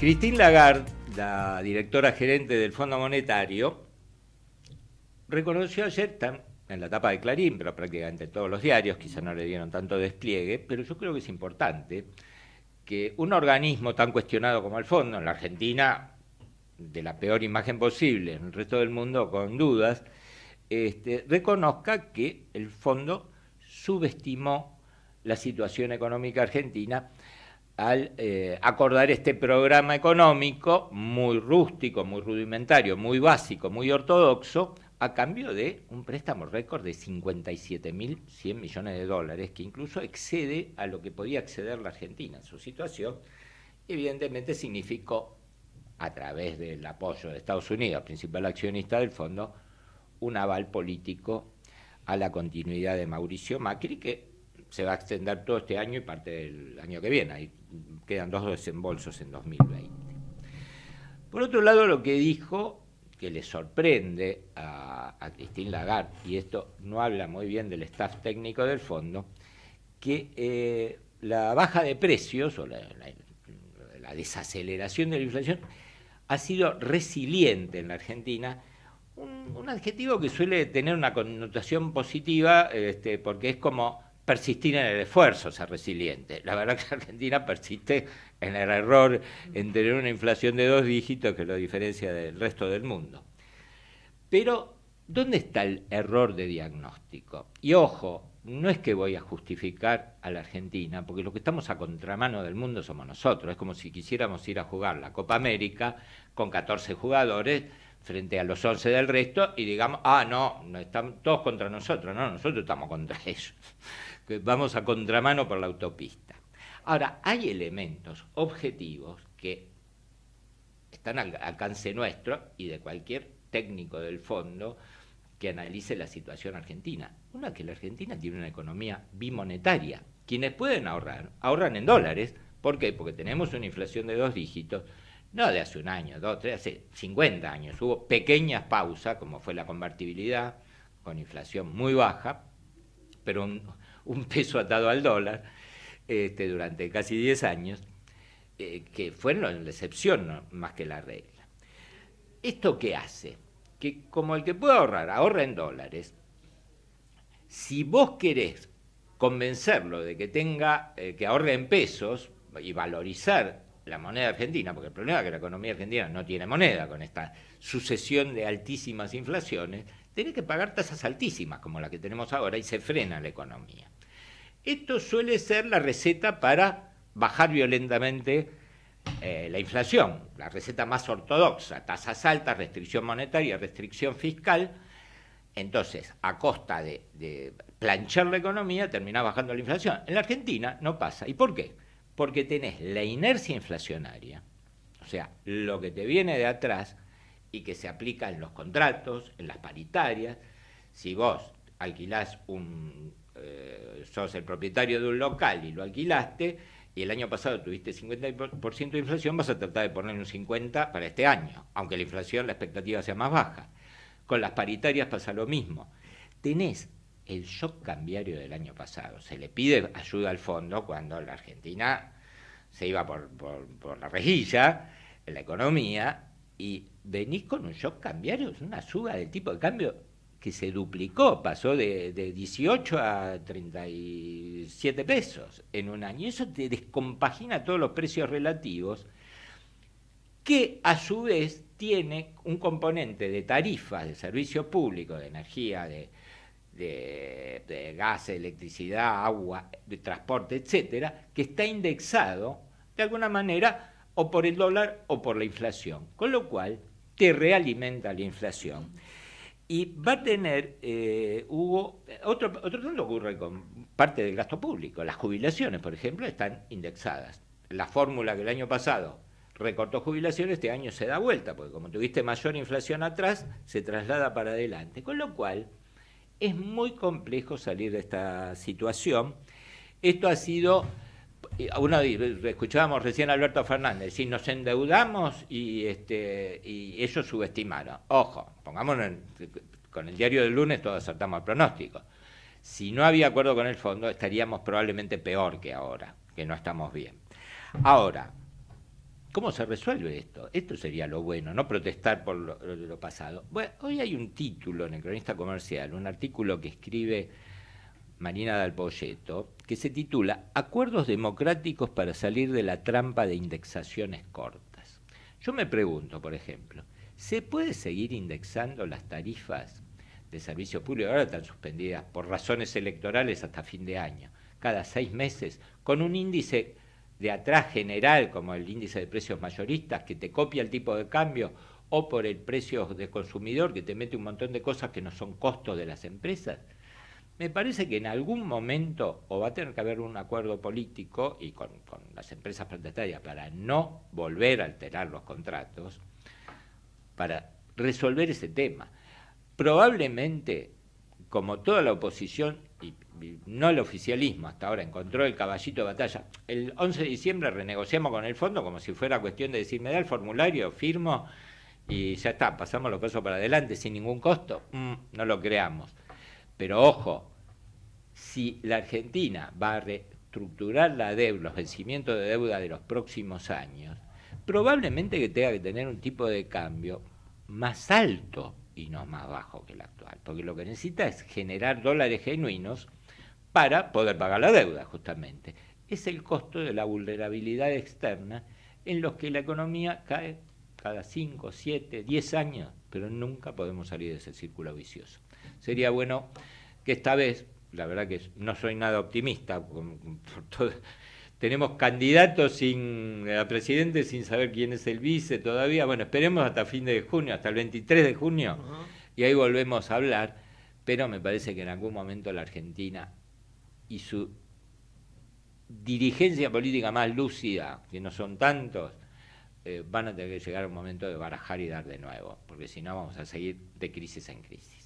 Christine Lagarde, la directora gerente del Fondo Monetario, reconoció ayer en la etapa de Clarín, pero prácticamente en todos los diarios, quizá no le dieron tanto despliegue, pero yo creo que es importante que un organismo tan cuestionado como el Fondo, en la Argentina, de la peor imagen posible, en el resto del mundo con dudas, este, reconozca que el Fondo subestimó la situación económica argentina al eh, acordar este programa económico muy rústico, muy rudimentario, muy básico, muy ortodoxo, a cambio de un préstamo récord de 57.100 millones de dólares, que incluso excede a lo que podía acceder la Argentina en su situación, evidentemente significó, a través del apoyo de Estados Unidos, principal accionista del fondo, un aval político a la continuidad de Mauricio Macri, que se va a extender todo este año y parte del año que viene. Ahí quedan dos desembolsos en 2020. Por otro lado, lo que dijo, que le sorprende a, a Lagarde, y esto no habla muy bien del staff técnico del fondo, que eh, la baja de precios o la, desaceleración de la inflación ha sido resiliente en la Argentina, un, adjetivo que suele tener una connotación positiva, este, porque es como persistir en el esfuerzo, ser resiliente. La verdad que Argentina persiste en el error en tener una inflación de dos dígitos que lo diferencia del resto del mundo. Pero, ¿dónde está el error de diagnóstico? Y ojo, no es que voy a justificar a la Argentina, porque los que estamos a contramano del mundo somos nosotros. Es como si quisiéramos ir a jugar la Copa América con 14 jugadores frente a los 11 del resto y digamos, ah, no, no están todos contra nosotros, no, nosotros estamos contra ellos, vamos a contramano por la autopista. Ahora, hay elementos objetivos que están al alcance nuestro y de cualquier técnico del fondo que analice la situación argentina. Una que la Argentina tiene una economía bimonetaria. Quienes pueden ahorrar, ahorran en dólares. ¿Por qué? Porque tenemos una inflación de dos dígitos no de hace un año, dos, tres, hace 50 años. Hubo pequeñas pausas, como fue la convertibilidad, con inflación muy baja, pero un, peso atado al dólar este, durante casi 10 años, eh, que fueron la excepción más que la regla. ¿Esto qué hace? Que como el que puede ahorrar, ahorra en dólares. Si vos querés convencerlo de que tenga, eh, que ahorre en pesos y valorizar la moneda argentina, porque el problema es que la economía argentina no tiene moneda con esta sucesión de altísimas inflaciones, tiene que pagar tasas altísimas como la que tenemos ahora y se frena la economía. Esto suele ser la receta para bajar violentamente eh, la inflación, la receta más ortodoxa, tasas altas, restricción monetaria, restricción fiscal. Entonces, a costa de, de planchar la economía, termina bajando la inflación. En la Argentina no pasa. ¿Y por qué? Porque tenés la inercia inflacionaria, o sea, lo que te viene de atrás y que se aplica en los contratos, en las paritarias. Si vos alquilás un, eh, sos el propietario de un local y lo alquilaste, y el año pasado tuviste 50% de inflación, vas a tratar de poner un 50% para este año, aunque la inflación, la expectativa sea más baja. Con las paritarias pasa lo mismo. Tenés el shock cambiario del año pasado. Se le pide ayuda al fondo cuando la Argentina se iba por, por, la rejilla, la economía, y venís con un shock cambiario, es una suba del tipo de cambio que se duplicó, pasó de, de 18 a 37 pesos en un año. y Eso te descompagina todos los precios relativos, que a su vez tiene un componente de tarifas de servicio público, de energía, de, de, gas, electricidad, agua, de transporte, etcétera, que está indexado de alguna manera o por el dólar o por la inflación, con lo cual te realimenta la inflación. Y va a tener, eh, Hugo, otro, otro tanto ocurre con parte del gasto público. Las jubilaciones, por ejemplo, están indexadas. La fórmula que el año pasado recortó jubilaciones, este año se da vuelta, porque como tuviste mayor inflación atrás, se traslada para adelante. Con lo cual, es muy complejo salir de esta situación. Esto ha sido, eh, uno escuchábamos recién a Alberto Fernández, si nos endeudamos y, este, ellos subestimaron. Ojo, pongámonos con el diario del lunes todos acertamos el pronóstico. Si no había acuerdo con el fondo, estaríamos probablemente peor que ahora, que no estamos bien. Ahora, ¿Cómo se resuelve esto? Esto sería lo bueno, no protestar por lo, pasado. hoy hay un título en el cronista comercial, un artículo que escribe Marina Dalpolleto, que se titula Acuerdos democráticos para salir de la trampa de indexaciones cortas. Yo me pregunto, por ejemplo, ¿se puede seguir indexando las tarifas de servicio público? Ahora están suspendidas por razones electorales hasta fin de año, cada seis meses, con un índice de atrás general, como el índice de precios mayoristas, que te copia el tipo de cambio, o por el precio de consumidor, que te mete un montón de cosas que no son costos de las empresas. Me parece que en algún momento o va a tener que haber un acuerdo político y con, las empresas prestatarias para no volver a alterar los contratos, para resolver ese tema. Probablemente como toda la oposición, y, no el oficialismo hasta ahora, encontró el caballito de batalla. El 11 de diciembre renegociamos con el fondo como si fuera cuestión de decir, me da el formulario, firmo y ya está, pasamos los pasos para adelante sin ningún costo. Mm, no lo creamos. Pero ojo, si la Argentina va a reestructurar la deuda, los vencimientos de deuda de los próximos años, probablemente que tenga que tener un tipo de cambio más alto y no más bajo que el actual, porque lo que necesita es generar dólares genuinos para poder pagar la deuda, justamente. Es el costo de la vulnerabilidad externa en los que la economía cae cada 5, 7, 10 años, pero nunca podemos salir de ese círculo vicioso. Sería bueno que esta vez, la verdad que no soy nada optimista por, por todo tenemos candidatos sin a presidente sin saber quién es el vice todavía. Bueno, esperemos hasta fin de junio, hasta el 23 de junio, y ahí volvemos a hablar. Pero me parece que en algún momento la Argentina y su dirigencia política más lúcida, que no son tantos, eh, van a tener que llegar a un momento de barajar y dar de nuevo, porque si no vamos a seguir de crisis en crisis.